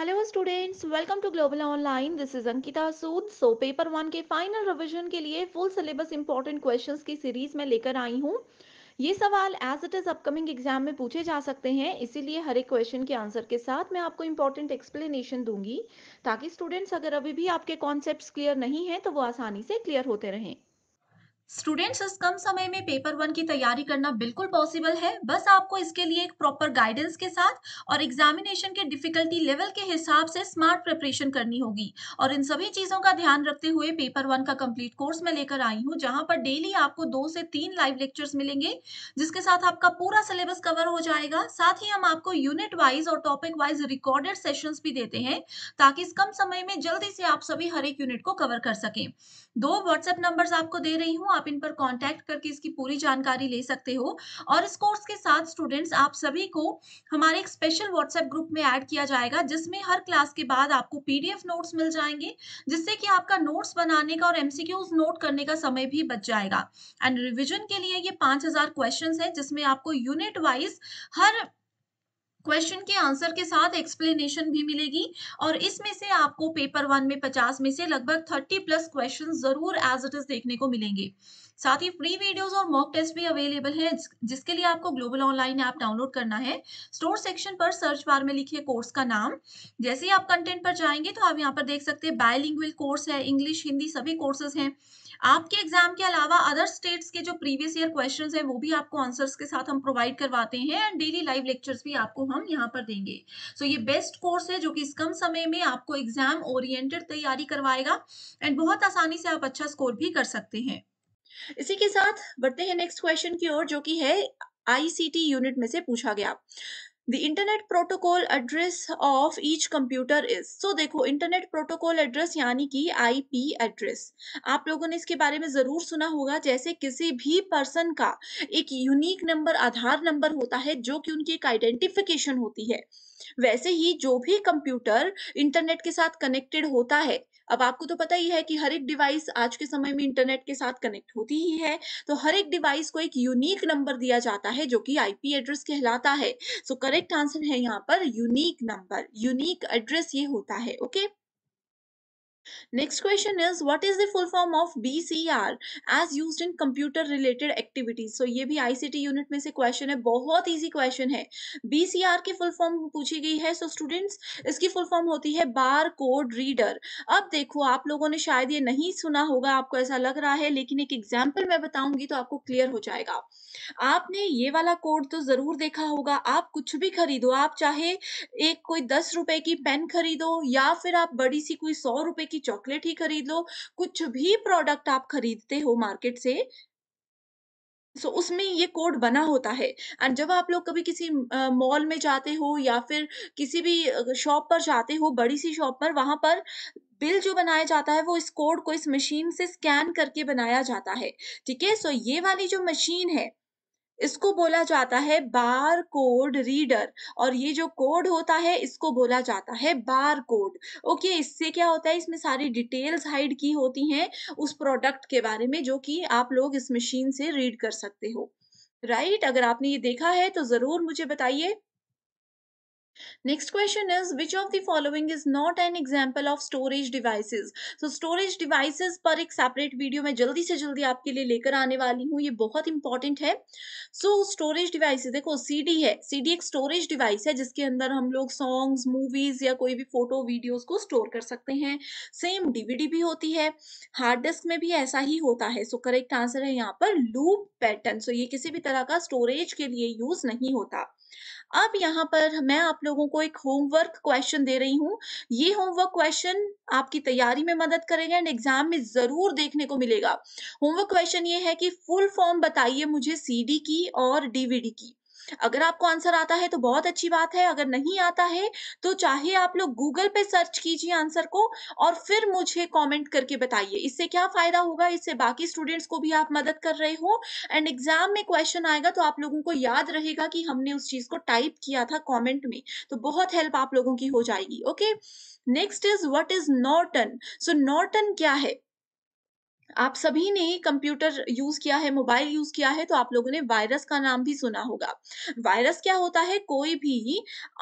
Hello students welcome to global online this is Ankita Sood so paper one के final revision के लिए full syllabus important questions की series में लेकर आई हूँ ये सवाल as it is upcoming exam में पूछे जा सकते हैं इसीलिए हर एक क्वेश्चन के आंसर के साथ मैं आपको इंपॉर्टेंट एक्सप्लेनेशन दूंगी ताकि स्टूडेंट्स अगर अभी भी आपके कॉन्सेप्ट क्लियर नहीं है तो वो आसानी से क्लियर होते रहें स्टूडेंट्स इस कम समय में पेपर वन की तैयारी करना बिल्कुल पॉसिबल है बस आपको इसके लिए एक प्रॉपर गाइडेंस के साथ और एग्जामिनेशन के डिफिकल्टी लेवल के हिसाब से स्मार्ट प्रिपरेशन करनी होगी और इन सभी चीजों का ध्यान रखते हुए पेपर वन का कंप्लीट कोर्स में लेकर आई हूँ जहां पर डेली आपको दो से तीन लाइव लेक्चर्स मिलेंगे जिसके साथ आपका पूरा सिलेबस कवर हो जाएगा साथ ही हम आपको यूनिट वाइज और टॉपिक वाइज रिकॉर्डेड सेशन भी देते हैं ताकि इस कम समय में जल्दी से आप सभी हर एक यूनिट को कवर कर सकें दो व्हाट्सएप नंबर आपको दे रही हूँ आप इन पर कॉन्टैक्ट करके इसकी पूरी जानकारी ले सकते हो और इस कोर्स के साथ स्टूडेंट्स आप सभी को हमारे एक स्पेशल व्हाट्सएप ग्रुप में ऐड किया जाएगा जिसमें हर क्लास के बाद आपको पीडीएफ नोट्स मिल जाएंगे जिससे कि आपका नोट्स बनाने का और एमसीक्यूज नोट करने का समय भी बच जाएगा एंड रिविजन के लिए ये पांच हजार क्वेश्चन है जिसमें आपको यूनिट वाइज हर क्वेश्चन के आंसर के साथ एक्सप्लेनेशन भी मिलेगी और इसमें से आपको पेपर वन में पचास में से लगभग थर्टी प्लस क्वेश्चन जरूर एज इट इज देखने को मिलेंगे साथ ही फ्री वीडियोस और मॉक टेस्ट भी अवेलेबल है जिसके लिए आपको ग्लोबल ऑनलाइन ऐप डाउनलोड करना है स्टोर सेक्शन पर सर्च बार में लिखिए कोर्स का नाम जैसे ही आप कंटेंट पर जाएंगे तो आप यहाँ पर देख सकते हैं बायलिंगुअल कोर्स है इंग्लिश हिंदी सभी कोर्सेज हैं आपके एग्जाम के अलावा अदर स्टेट्स के जो प्रीवियस ईयर क्वेश्चन है वो भी आपको आंसर्स के साथ हम प्रोवाइड करवाते हैं एंड डेली लाइव लेक्चर्स भी आपको हम यहाँ पर देंगे सो so, ये बेस्ट कोर्स है जो कि इस कम समय में आपको एग्जाम ओरिएंटेड तैयारी करवाएगा एंड बहुत आसानी से आप अच्छा स्कोर भी कर सकते हैं इसी के साथ बढ़ते हैं नेक्स्ट क्वेश्चन की ओर जो कि है आईसीटी यूनिट में से पूछा गया the internet protocol address of each computer is so देखो इंटरनेट प्रोटोकॉल एड्रेस यानी कि आईपी एड्रेस आप लोगों ने इसके बारे में ज़रूर सुना होगा जैसे किसी भी पर्सन का एक यूनिक नंबर आधार नंबर होता है जो कि उनकी एक आइडेंटिफिकेशन होती है वैसे ही जो भी कंप्यूटर इंटरनेट के साथ कनेक्टेड होता है अब आपको तो पता ही है कि हर एक डिवाइस आज के समय में इंटरनेट के साथ कनेक्ट होती ही है तो हर एक डिवाइस को एक यूनिक नंबर दिया जाता है जो कि आईपी एड्रेस कहलाता है सो करेक्ट आंसर है यहाँ पर यूनिक नंबर यूनिक एड्रेस ये होता है ओके okay? Next question इज what is the full form of BCR as used in computer related activities? So ये भी ICT unit में से question है बहुत ईजी क्वेश्चन है BCR की फुल फॉर्म पूछी गई है so students इसकी full form होती है बार कोड रीडर अब देखो आप लोगों ने शायद ये नहीं सुना होगा आपको ऐसा लग रहा है लेकिन एक एग्जाम्पल मैं बताऊंगी तो आपको क्लियर हो जाएगा आपने ये वाला कोड तो जरूर देखा होगा आप कुछ भी खरीदो आप चाहे एक कोई दस रुपए की पेन खरीदो या फिर आप बड़ी सी कोई सौ रुपए की चॉकलेट ही खरीद लो कुछ भी प्रोडक्ट आप खरीदते हो मार्केट से सो so, उसमें ये कोड बना होता है एंड जब आप लोग कभी किसी मॉल में जाते हो या फिर किसी भी शॉप पर जाते हो बड़ी सी शॉप पर वहां पर बिल जो बनाया जाता है वो इस कोड को इस मशीन से स्कैन करके बनाया जाता है ठीक है सो ये वाली जो मशीन है इसको बोला जाता है बार कोड रीडर और ये जो कोड होता है इसको बोला जाता है बार कोड ओके इससे क्या होता है इसमें सारी डिटेल्स हाइड की होती हैं उस प्रोडक्ट के बारे में जो कि आप लोग इस मशीन से रीड कर सकते हो राइट right? अगर आपने ये देखा है तो ज़रूर मुझे बताइए next question is which of the following is not an example of storage devices so storage devices पर एक सेपरेट वीडियो मैं जल्दी से जल्दी आपके लिए लेकर आने वाली हूँ ये बहुत इंपॉर्टेंट है सो स्टोरेज डिवाइस देखो डी है डी एक स्टोरेज डिवाइस है जिसके अंदर हम लोग सॉन्ग्स मूवीज या कोई भी फोटो वीडियोज को स्टोर कर सकते हैं सेम डीवीडी भी होती है हार्ड डिस्क में भी ऐसा ही होता है सो करेक्ट आंसर है यहाँ पर लूप पैटर्न सो ये किसी भी तरह का स्टोरेज के लिए यूज नहीं होता अब यहाँ पर मैं आप लोगों को एक होमवर्क क्वेश्चन दे रही हूँ ये होमवर्क क्वेश्चन आपकी तैयारी में मदद करेगा एंड एग्जाम में जरूर देखने को मिलेगा होमवर्क क्वेश्चन ये है कि फुल फॉर्म बताइए मुझे सीडी की और डीवीडी की अगर आपको आंसर आता है तो बहुत अच्छी बात है अगर नहीं आता है तो चाहे आप लोग गूगल पे सर्च कीजिए आंसर को और फिर मुझे कॉमेंट करके बताइए इससे क्या फायदा होगा इससे बाकी स्टूडेंट्स को भी आप मदद कर रहे हो एंड एग्जाम में क्वेश्चन आएगा तो आप लोगों को याद रहेगा कि हमने उस चीज को टाइप किया था कॉमेंट में तो बहुत हेल्प आप लोगों की हो जाएगी okay next is what is Norton so Norton क्या है आप सभी ने कंप्यूटर यूज किया है मोबाइल यूज किया है तो आप लोगों ने वायरस का नाम भी सुना होगा वायरस क्या होता है कोई भी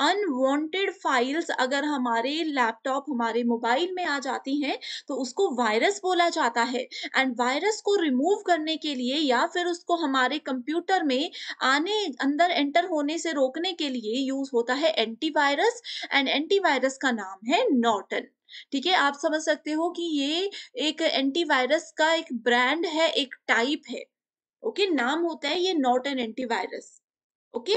अनवांटेड फाइल्स अगर हमारे लैपटॉप हमारे मोबाइल में आ जाती हैं तो उसको वायरस बोला जाता है एंड वायरस को रिमूव करने के लिए या फिर उसको हमारे कंप्यूटर में आने अंदर एंटर होने से रोकने के लिए यूज होता है एंटीवायरस एंड एंटीवायरस का नाम है नॉटन ठीक है आप समझ सकते हो कि ये एक एंटीवायरस का एक ब्रांड है एक टाइप है ओके नाम होता है ये not an antivirus okay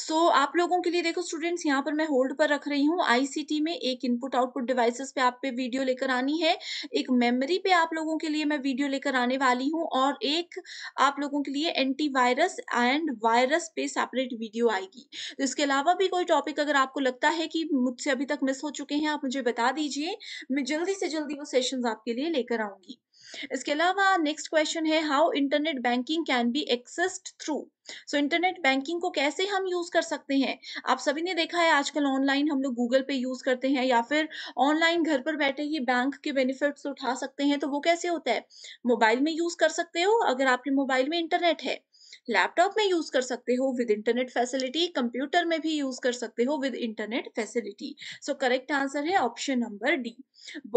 so so, आप लोगों के लिए देखो स्टूडेंट्स यहाँ पर मैं होल्ड पर रख रही हूँ आईसीटी में एक इनपुट आउटपुट डिवाइसेस पे आप पे वीडियो लेकर आनी है एक मेमोरी पे आप लोगों के लिए मैं वीडियो लेकर आने वाली हूँ और एक आप लोगों के लिए एंटीवायरस एंड वायरस पे सेपरेट वीडियो आएगी तो इसके अलावा भी कोई टॉपिक अगर आपको लगता है कि मुझसे अभी तक मिस हो चुके हैं आप मुझे बता दीजिए मैं जल्दी से जल्दी वो सेशन आपके लिए लेकर आऊंगी इसके अलावा नेक्स्ट क्वेश्चन है how internet banking can be accessed through so internet banking को कैसे हम यूज कर सकते हैं आप सभी ने देखा है आजकल ऑनलाइन हम लोग गूगल पे यूज करते हैं या फिर ऑनलाइन घर पर बैठे ही बैंक के बेनिफिट्स उठा सकते हैं तो वो कैसे होता है मोबाइल में यूज कर सकते हो अगर आपके मोबाइल में इंटरनेट है लैपटॉप में यूज कर सकते हो विद इंटरनेट फैसिलिटी कंप्यूटर में भी यूज कर सकते हो with internet facility so correct answer है ऑप्शन नंबर डी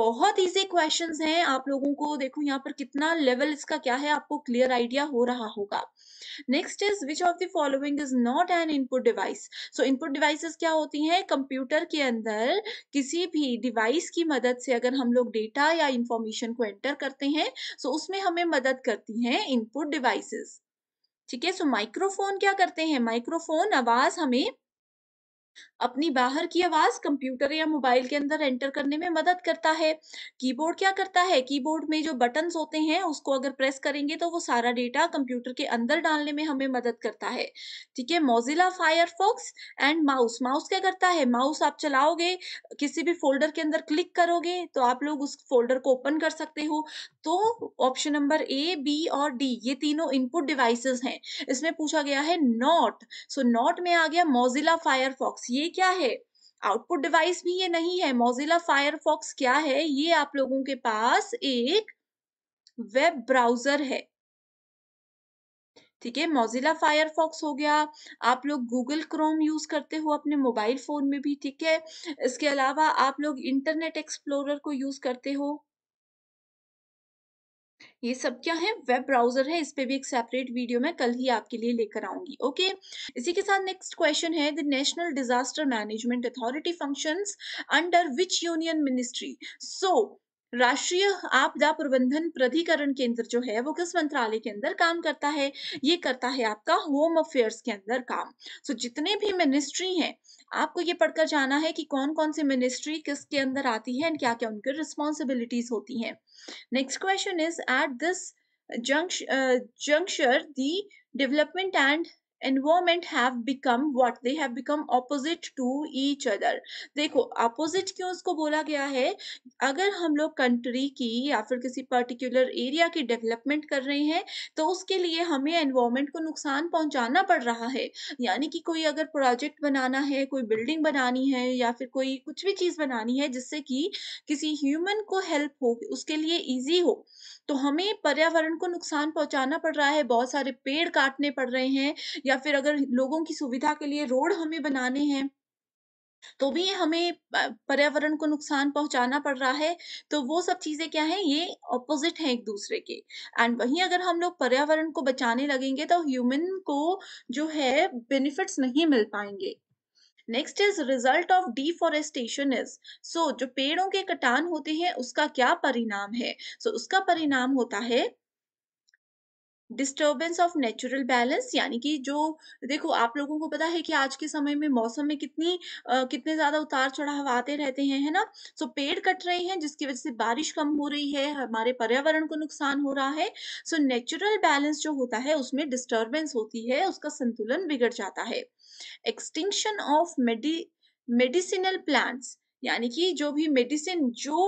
बहुत इजी क्वेश्चंस हैं आप लोगों को देखो यहाँ पर कितना लेवल इसका क्या है आपको क्लियर आइडिया हो रहा होगा next is which of the following is not an input device so input devices क्या होती हैं कंप्यूटर के अंदर किसी भी डिवाइस की मदद से अगर हम लोग डेटा या इंफॉर्मेशन को एंटर करते हैं सो so उसमें हमें मदद करती हैं इनपुट डिवाइसेस ठीक है सो माइक्रोफोन क्या करते हैं माइक्रोफोन आवाज हमें अपनी बाहर की आवाज कंप्यूटर या मोबाइल के अंदर एंटर करने में मदद करता है कीबोर्ड क्या करता है कीबोर्ड में जो बटन होते हैं उसको अगर प्रेस करेंगे तो वो सारा डेटा कंप्यूटर के अंदर डालने में हमें मदद करता है ठीक है Mozilla Firefox and mouse mouse क्या करता है माउस आप चलाओगे किसी भी फोल्डर के अंदर क्लिक करोगे तो आप लोग उस फोल्डर को ओपन कर सकते हो तो ऑप्शन नंबर ए बी और डी ये तीनों इनपुट डिवाइसेस हैं इसमें पूछा गया है नॉट सो नॉट में आ गया मोजिला फायरफॉक्स फायरफॉक्स ये क्या है आउटपुट डिवाइस भी ये नहीं है मोजिला फायरफॉक्स क्या है ये आप लोगों के पास एक वेब ब्राउजर है ठीक है मोजिला फायरफॉक्स हो गया आप लोग गूगल क्रोम यूज करते हो अपने मोबाइल फोन में भी ठीक है इसके अलावा आप लोग इंटरनेट एक्सप्लोरर को यूज करते हो ये सब क्या है वेब ब्राउजर है इस पर भी एक सेपरेट वीडियो मैं कल ही आपके लिए लेकर आऊंगी ओके इसी के साथ नेक्स्ट क्वेश्चन है the national disaster management authority function under which union ministry so राष्ट्रीय आपदा प्रबंधन प्राधिकरण केंद्र जो है वो किस मंत्रालय के अंदर काम करता है ये करता है आपका होम अफेयर्स के अंदर काम सो so, जितने भी मिनिस्ट्री हैं आपको ये पढ़कर जाना है कि कौन कौन सी मिनिस्ट्री किसके अंदर आती है एंड क्या क्या उनकी रिस्पॉन्सिबिलिटीज होती हैं next question is at this juncture the development and environment have become what they have become opposite to each other देखो अपोजिट क्यों उसको बोला गया है अगर हम लोग कंट्री की या फिर किसी पर्टिकुलर एरिया की डेवलपमेंट कर रहे हैं तो उसके लिए हमें एनवायरमेंट को नुकसान पहुंचाना पड़ रहा है यानी कि कोई अगर प्रोजेक्ट बनाना है कोई बिल्डिंग बनानी है या फिर कोई कुछ भी चीज़ बनानी है जिससे कि किसी ह्यूमन को हेल्प हो उसके लिए ईजी हो तो हमें पर्यावरण को नुकसान पहुंचाना पड़ रहा है बहुत सारे पेड़ काटने पड़ रहे हैं या फिर अगर लोगों की सुविधा के लिए रोड हमें बनाने हैं तो भी हमें पर्यावरण को नुकसान पहुंचाना पड़ रहा है तो वो सब चीजें क्या है ये ऑपोजिट हैं एक दूसरे के एंड वहीं अगर हम लोग पर्यावरण को बचाने लगेंगे तो ह्यूमन को जो है बेनिफिट्स नहीं मिल पाएंगे next is result of deforestation is so जो पेड़ों के कटान होते हैं उसका क्या परिणाम है सो so, उसका परिणाम होता है डिस्टर्बेंस ऑफ नेचुरल बैलेंस यानी कि जो देखो आप लोगों को पता है कि आज के समय में मौसम में कितनी आ, कितने ज्यादा उतार चढ़ाव आते रहते हैं है ना सो so, पेड़ कट रहे हैं जिसकी वजह से बारिश कम हो रही है हमारे पर्यावरण को नुकसान हो रहा है सो नेचुरल बैलेंस जो होता है उसमें डिस्टर्बेंस होती है उसका संतुलन बिगड़ जाता है extinction of medi medicinal plants यानी कि जो भी मेडिसिन जो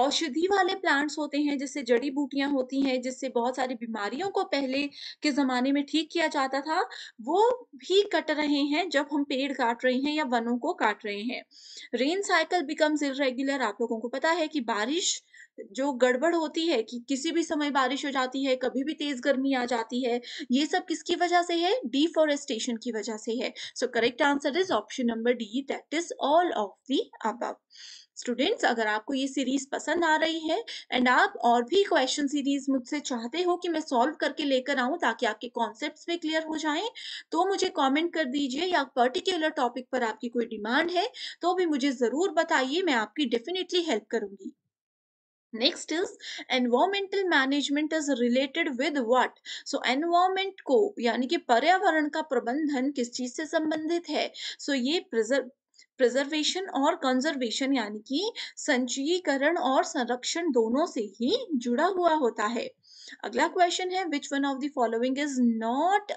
औषधि वाले प्लांट्स होते हैं जिससे जड़ी बूटियां होती हैं जिससे बहुत सारी बीमारियों को पहले के जमाने में ठीक किया जाता था वो भी कट रहे हैं जब हम पेड़ काट रहे हैं या वनों को काट रहे हैं रेन साइकिल बिकम्स इरेगुलर आप लोगों को पता है कि बारिश जो गड़बड़ होती है कि किसी भी समय बारिश हो जाती है कभी भी तेज गर्मी आ जाती है ये सब किसकी वजह से है डिफोरेस्टेशन की वजह से है so correct answer is option number D that is all of the अब स्टूडेंट्स अगर आपको ये सीरीज पसंद आ रही है एंड आप और भी क्वेश्चन सीरीज मुझसे चाहते हो कि मैं सॉल्व करके लेकर आऊं ताकि आपके कॉन्सेप्ट भी क्लियर हो जाएं तो मुझे कमेंट कर दीजिए या पर्टिकुलर टॉपिक पर आपकी कोई डिमांड है तो भी मुझे ज़रूर बताइए मैं आपकी डेफिनेटली हेल्प करूंगी next is environmental management is related with what so environment को यानी कि पर्यावरण का प्रबंधन किस चीज से संबंधित है सो so, ये प्रिजर्व प्रिजर्वेशन और कंजर्वेशन यानी कि संचयीकरण और संरक्षण दोनों से ही जुड़ा हुआ होता है अगला क्वेश्चन है which one of the following is not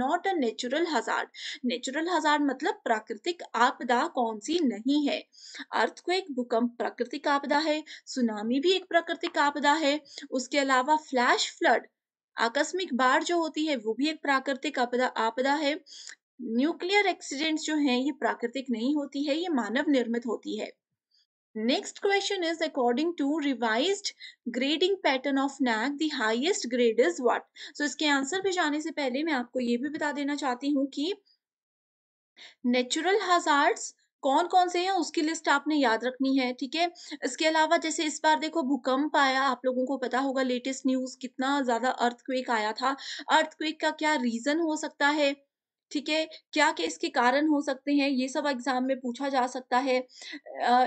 not a natural hazard natural hazard मतलब प्राकृतिक आपदा कौन सी नहीं है अर्थ को एक भूकंप प्राकृतिक आपदा है सुनामी भी एक प्राकृतिक आपदा है उसके अलावा फ्लैश फ्लड आकस्मिक बाढ़ जो होती है वो भी एक प्राकृतिक आपदा आपदा है न्यूक्लियर एक्सीडेंट्स जो हैं ये प्राकृतिक नहीं होती है ये मानव निर्मित होती है Next question is according to revised grading pattern of NAAC the highest grade is what? So इसके आंसर पे जाने से पहले मैं आपको ये भी बता देना चाहती हूँ कि नेचुरल हजार्ड्स कौन कौन से हैं उसकी लिस्ट आपने याद रखनी है ठीक है इसके अलावा जैसे इस बार देखो भूकंप आया आप लोगों को पता होगा लेटेस्ट न्यूज कितना ज्यादा अर्थक्वेक आया था अर्थक्वेक का क्या रीजन हो सकता है ठीक है क्या क्या इसके कारण हो सकते हैं ये सब एग्जाम में पूछा जा सकता है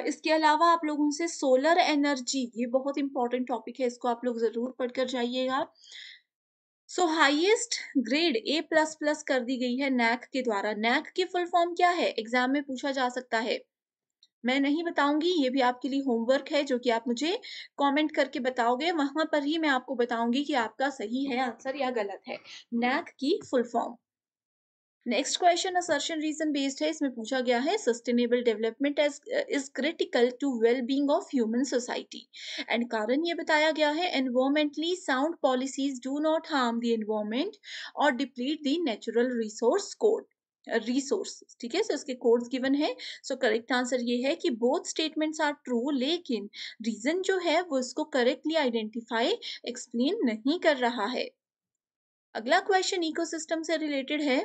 इसके अलावा आप लोगों से सोलर एनर्जी ये बहुत इंपॉर्टेंट टॉपिक है इसको आप लोग जरूर पढ़कर जाइएगा so highest grade A plus plus कर दी गई है नैक के द्वारा नैक की फुल फॉर्म क्या है एग्जाम में पूछा जा सकता है मैं नहीं बताऊंगी ये भी आपके लिए होमवर्क है जो कि आप मुझे कमेंट करके बताओगे वहां पर ही मैं आपको बताऊंगी कि आपका सही है आंसर या गलत है नैक की full form next question assertion reason based है इसमें पूछा गया है sustainable development as is critical to well being of human society and कारण ये बताया गया है environmentally sound policies do not harm the environment और डिप्लीट द नेचुरल रिसोर्स कोड रिसोर्स ठीक है सो इसके कोड्स गिवन है सो करेक्ट आंसर ये है कि बोथ स्टेटमेंट्स आर ट्रू लेकिन रीजन जो है वो इसको करेक्टली आइडेंटिफाई एक्सप्लेन नहीं कर रहा है अगला क्वेश्चन इकोसिस्टम से रिलेटेड है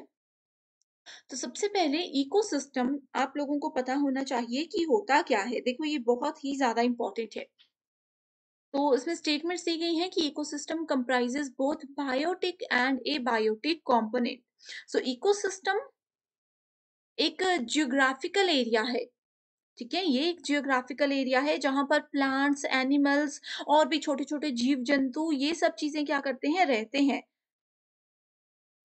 तो सबसे पहले इकोसिस्टम आप लोगों को पता होना चाहिए कि होता क्या है देखो ये बहुत ही ज़्यादा इंपॉर्टेंट है तो इसमें स्टेटमेंट्स दी गई हैं कि ecosystem comprises both biotic and abiotic component so ecosystem एक जियोग्राफिकल एरिया है ठीक है ये एक जियोग्राफिकल एरिया है जहां पर प्लांट्स एनिमल्स और भी छोटे छोटे जीव जंतु ये सब चीज़ें क्या करते हैं रहते हैं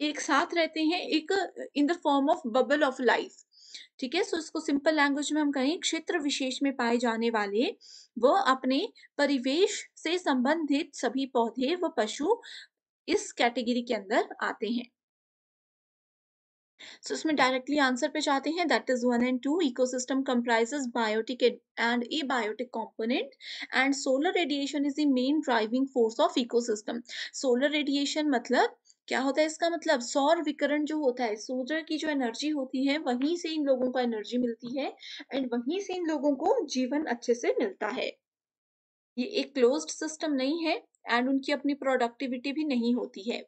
एक साथ रहते हैं एक in the form of bubble of life ठीक है सो इसको सिंपल लैंग्वेज में हम कहें क्षेत्र विशेष में पाए जाने वाले वो अपने परिवेश से संबंधित सभी पौधे व पशु इस कैटेगरी के अंदर आते हैं सो so, इसमें डायरेक्टली आंसर पे जाते हैं that is one and two ecosystem comprises biotic and abiotic component and solar radiation is the main driving force of ecosystem solar radiation मतलब क्या होता है इसका मतलब सौर विकरण जो होता है सूर्य की जो एनर्जी होती है वहीं से इन लोगों को एनर्जी मिलती है एंड वहीं से इन लोगों को जीवन अच्छे से मिलता है ये एक क्लोज्ड सिस्टम नहीं है एंड उनकी अपनी प्रोडक्टिविटी भी नहीं होती है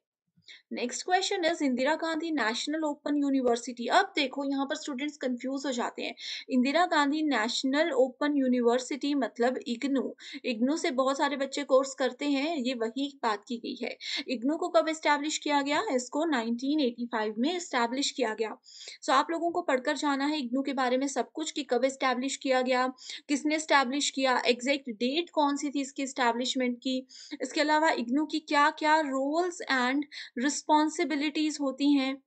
next question is Indira Gandhi national open university अब देखो यहाँ पर स्टूडेंट्स कंफ्यूज हो जाते हैं Indira Gandhi national open university मतलब इग्नू इग्नू से बहुत सारे बच्चे कोर्स करते हैं ये वही बात की गई है इग्नू को कब इस्टेब्लिश किया गया इसको 1985 में इस्टेब्लिश किया गया सो so, आप लोगों को पढ़कर जाना है इग्नू के बारे में सब कुछ कि कब इस्टेब्लिश किया गया किसने इस्टेब्लिश किया एग्जैक्ट डेट कौन सी थी इसकी इस्टेब्लिशमेंट की इसके अलावा इग्नू की क्या क्या रोल्स एंड रिस्पॉन्सिबिलिटीज होती हैं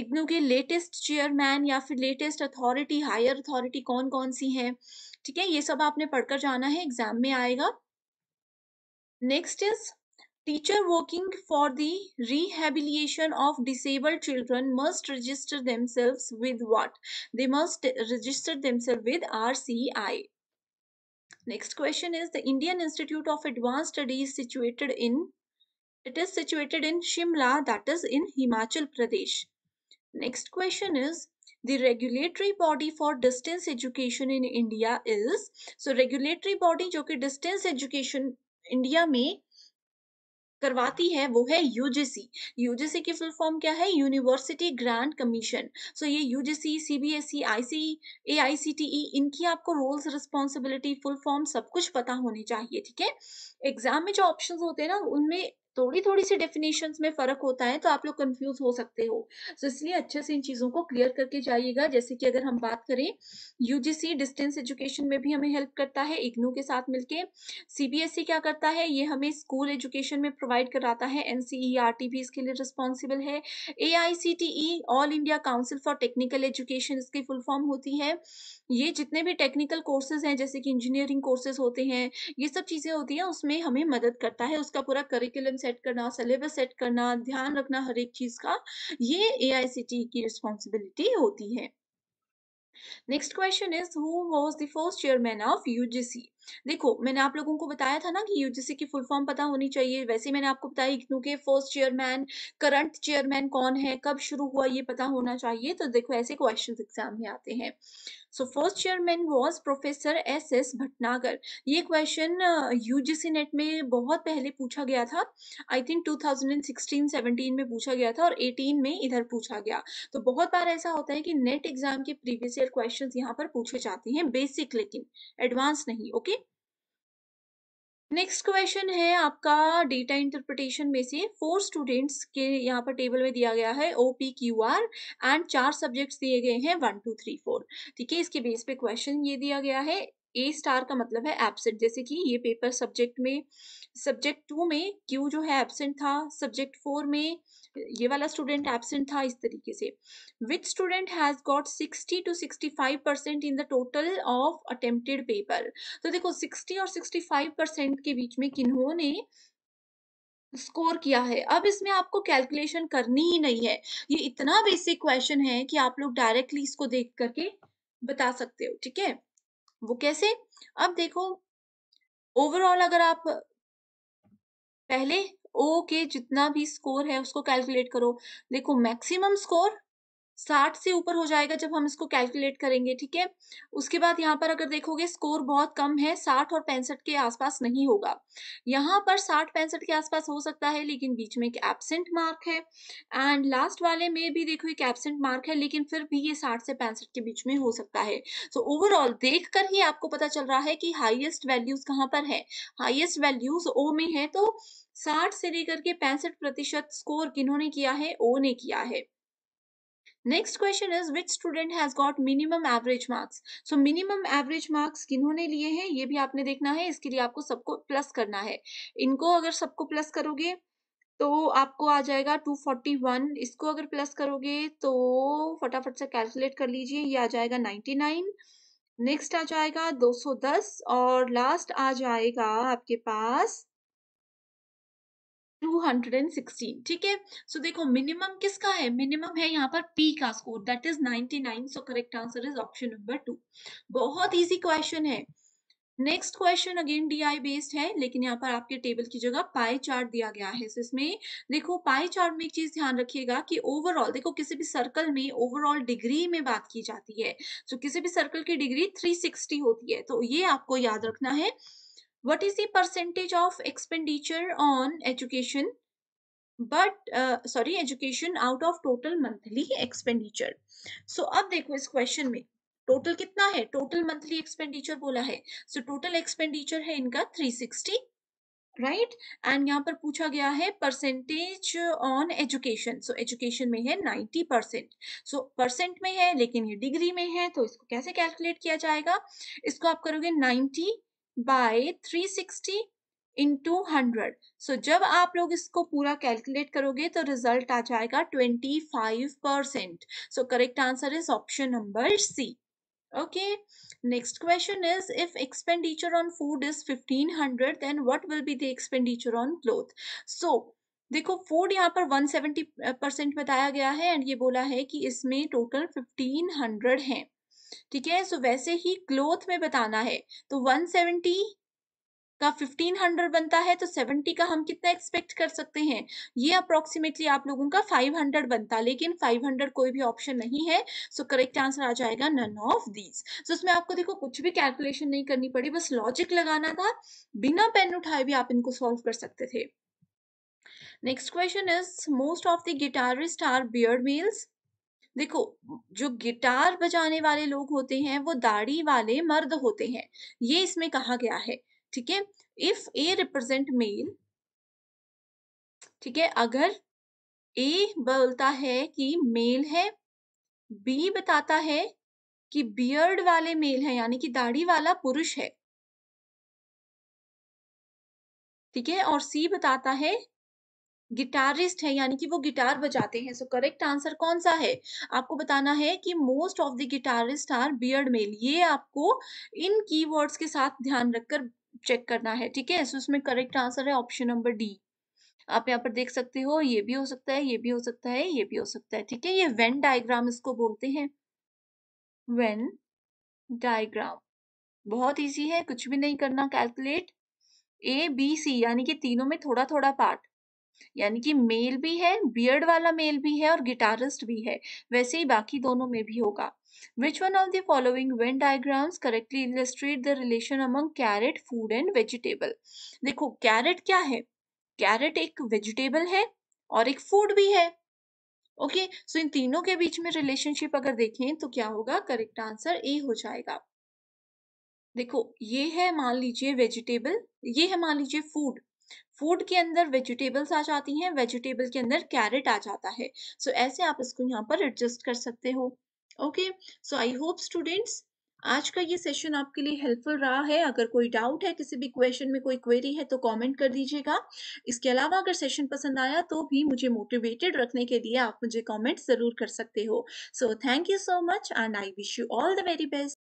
इग्नू के लेटेस्ट चेयरमैन या फिर लेटेस्ट अथॉरिटी हायर अथॉरिटी कौन कौन सी है ठीक है ये सब आपने पढ़कर जाना है एग्जाम में आएगा next is teacher working for the rehabilitation of disabled children must register themselves with what they must register themselves with R next question is the Indian institute of advanced studies situated in It is situated in Shimla, that is in Himachal Pradesh. Next question is the regulatory body for distance education in India is so regulatory body jo ki distance education india mein करवाती है वो है UGC UGC की full form क्या है university grant commission सो ये UGC CBSE IC AICTE इनकी आपको रोल्स रिस्पॉन्सिबिलिटी फुल फॉर्म सब कुछ पता होनी चाहिए ठीक है एग्जाम में जो ऑप्शंस होते हैं ना उनमें थोड़ी थोड़ी सी डेफिनेशन में फर्क होता है तो आप लोग कंफ्यूज हो सकते हो तो इसलिए अच्छे से इन चीजों को क्लियर करके जाइएगा जैसे कि अगर हम बात करें यूजीसी डिस्टेंस एजुकेशन में भी हमें हेल्प करता है इग्नू के साथ मिलके सीबीएसई e क्या करता है ये हमें स्कूल एजुकेशन में प्रोवाइड कराता है एनसीईआरटी e भी इसके लिए रिस्पॉन्सिबल है a all India council for technical education इसकी फुल फॉर्म होती है ये जितने भी टेक्निकल कोर्सेज हैं जैसे कि इंजीनियरिंग कोर्सेज होते हैं ये सब चीज़ें होती हैं उसमें हमें मदद करता है उसका पूरा करिकुलम सेट करना सिलेबस सेट करना ध्यान रखना हर एक चीज़ का ये ए e की रिस्पॉन्सिबिलिटी होती है next question is who was the first chairman of UGC देखो मैंने आप लोगों को बताया था ना कि यूजीसी की फुल फॉर्म पता होनी चाहिए वैसे मैंने आपको बताया इग्नू के फर्स्ट चेयरमैन करंट चेयरमैन कौन है कब शुरू हुआ ये पता होना चाहिए तो देखो ऐसे क्वेश्चन एग्जाम में आते हैं so first chairman was professor S S Bhatnagar ये क्वेश्चन यूजीसी नेट में बहुत पहले पूछा गया था आई थिंक 2016-17 में पूछा गया था और 18 में इधर पूछा गया तो बहुत बार ऐसा होता है कि नेट एग्जाम के प्रीवियस ईयर क्वेश्चन यहाँ पर पूछे जाते हैं बेसिक लेकिन एडवांस नहीं ओके नेक्स्ट क्वेश्चन है आपका डेटा इंटरप्रिटेशन में से फोर स्टूडेंट्स के यहाँ पर टेबल में दिया गया है O P Q R and चार सब्जेक्ट्स दिए गए हैं वन टू थ्री फोर ठीक है इसके बेस पे क्वेश्चन ये दिया गया है ए स्टार का मतलब है एबसेंट जैसे कि ये पेपर सब्जेक्ट में सब्जेक्ट टू में क्यू जो है एबसेंट था सब्जेक्ट फोर में ये वाला स्टूडेंट एबसेंट था इस तरीके से which student has got sixty two sixty five percent in the total of attempted paper तो देखो सिक्सटी और सिक्सटी फाइव परसेंट के बीच में किन्हों ने स्कोर किया है अब इसमें आपको कैलकुलेशन करनी ही नहीं है ये इतना बेसिक क्वेश्चन है कि आप लोग डायरेक्टली इसको देख करके बता सकते हो ठीक है वो कैसे अब देखो ओवरऑल अगर आप पहले ओ के जितना भी स्कोर है उसको कैलकुलेट करो देखो मैक्सिमम स्कोर साठ से ऊपर हो जाएगा जब हम इसको कैलकुलेट करेंगे ठीक है उसके बाद यहाँ पर अगर देखोगे स्कोर बहुत कम है साठ और पैंसठ के आसपास नहीं होगा यहाँ पर साठ पैंसठ के आसपास हो सकता है लेकिन बीच में एक एबसेंट मार्क है एंड लास्ट वाले में भी देखो एक एबसेंट मार्क है लेकिन फिर भी ये साठ से पैंसठ के बीच में हो सकता है सो ओवरऑल देख कर ही आपको पता चल रहा है कि हाइएस्ट वैल्यूज कहाँ पर है हाइएस्ट वैल्यूज ओ में है तो साठ से लेकर के पैंसठ प्रतिशत स्कोर किन्होंने किया है ओ ने किया है next question is which student has got minimum average marks so minimum average marks किन्होंने लिए हैं ये भी आपने देखना है इसके लिए आपको सबको प्लस करना है इनको अगर सबको प्लस करोगे तो आपको आ जाएगा 241 इसको अगर प्लस करोगे तो फटाफट से कैलकुलेट कर लीजिए ये आ जाएगा 99 नेक्स्ट आ जाएगा 210 और लास्ट आ जाएगा आपके पास 216 ठीक है सो देखो मिनिमम किसका है मिनिमम है यहाँ पर पी का score that is 99 so correct answer is option number two बहुत इजी क्वेश्चन है next question again DI based है लेकिन यहाँ पर आपके टेबल की जगह पाई चार्ट दिया गया है so, इसमें देखो पाई चार्ट में एक चीज ध्यान रखिएगा कि ओवरऑल देखो किसी भी सर्कल में ओवरऑल डिग्री में बात की जाती है सो so, किसी भी सर्कल की डिग्री 360 होती है तो ये आपको याद रखना है what is percentage of expenditure on education but sorry education out of total monthly expenditure so अब देखो इस क्वेश्चन में टोटल कितना है टोटल मंथली एक्सपेंडिचर बोला है सो टोटल एक्सपेंडिचर है इनका थ्री सिक्सटी राइट एंड यहाँ पर पूछा गया है percentage on education so education में है नाइन्टी परसेंट सो परसेंट में है लेकिन ये डिग्री में है तो इसको कैसे कैलकुलेट किया जाएगा इसको आप करोगे ninety by 360 into hundred so जब आप लोग इसको पूरा कैलकुलेट करोगे तो रिजल्ट आ जाएगा 25 percent so correct answer is option number C okay next question is if expenditure on food is 1500 then what will be the expenditure on cloth so देखो फूड यहाँ पर 170 परसेंट बताया गया है एंड ये बोला है कि इसमें टोटल 1500 है ठीक है सो वैसे ही क्लोथ में बताना है तो 170 का 1500 बनता है तो 70 का हम कितना एक्सपेक्ट कर सकते हैं ये अप्रोक्सीमेटली आप लोगों का 500 बनता लेकिन 500 कोई भी ऑप्शन नहीं है सो करेक्ट आंसर आ जाएगा नन ऑफ दीज सो इसमें आपको देखो कुछ भी कैलकुलेशन नहीं करनी पड़ी बस लॉजिक लगाना था बिना पेन उठाए भी आप इनको सॉल्व कर सकते थे next question is most of the guitarist are bearded males देखो जो गिटार बजाने वाले लोग होते हैं वो दाढ़ी वाले मर्द होते हैं ये इसमें कहा गया है ठीक है इफ ए रिप्रेजेंट मेल ठीक है अगर ए बोलता है कि मेल है बी बताता है कि बियर्ड वाले मेल है यानी कि दाढ़ी वाला पुरुष है ठीक है और सी बताता है गिटारिस्ट है यानी कि वो गिटार बजाते हैं सो करेक्ट आंसर कौन सा है आपको बताना है कि most of the guitarist are bearded male ये आपको इन कीवर्ड्स के साथ ध्यान रखकर चेक करना है ठीक है सो इसमें करेक्ट आंसर है ऑप्शन नंबर डी आप यहाँ पर देख सकते हो ये भी हो सकता है ये भी हो सकता है ये भी हो सकता है ठीक है ये वेन डायग्राम इसको बोलते हैं वेन डायग्राम बहुत इजी है कुछ भी नहीं करना कैलकुलेट ए बी सी यानी कि तीनों में थोड़ा थोड़ा पार्ट यानी कि मेल भी है बियर्ड वाला मेल भी है और गिटारिस्ट भी है वैसे ही बाकी दोनों में भी होगा which one of the following Venn diagrams correctly illustrate the relation among carrot food and vegetable देखो कैरेट क्या है कैरेट एक वेजिटेबल है और एक फूड भी है ओके okay, सो so इन तीनों के बीच में रिलेशनशिप अगर देखें तो क्या होगा करेक्ट आंसर ए हो जाएगा देखो ये है मान लीजिए वेजिटेबल ये है मान लीजिए फूड फूड के अंदर वेजिटेबल्स आ जाती हैं वेजिटेबल के अंदर कैरेट आ जाता है सो so, ऐसे आप इसको यहाँ पर एडजस्ट कर सकते हो okay so I hope students आज का ये सेशन आपके लिए हेल्पफुल रहा है अगर कोई डाउट है किसी भी क्वेश्चन में कोई क्वेरी है तो कमेंट कर दीजिएगा इसके अलावा अगर सेशन पसंद आया तो भी मुझे मोटिवेटेड रखने के लिए आप मुझे कमेंट जरूर कर सकते हो so thank you so much and I wish you all the very best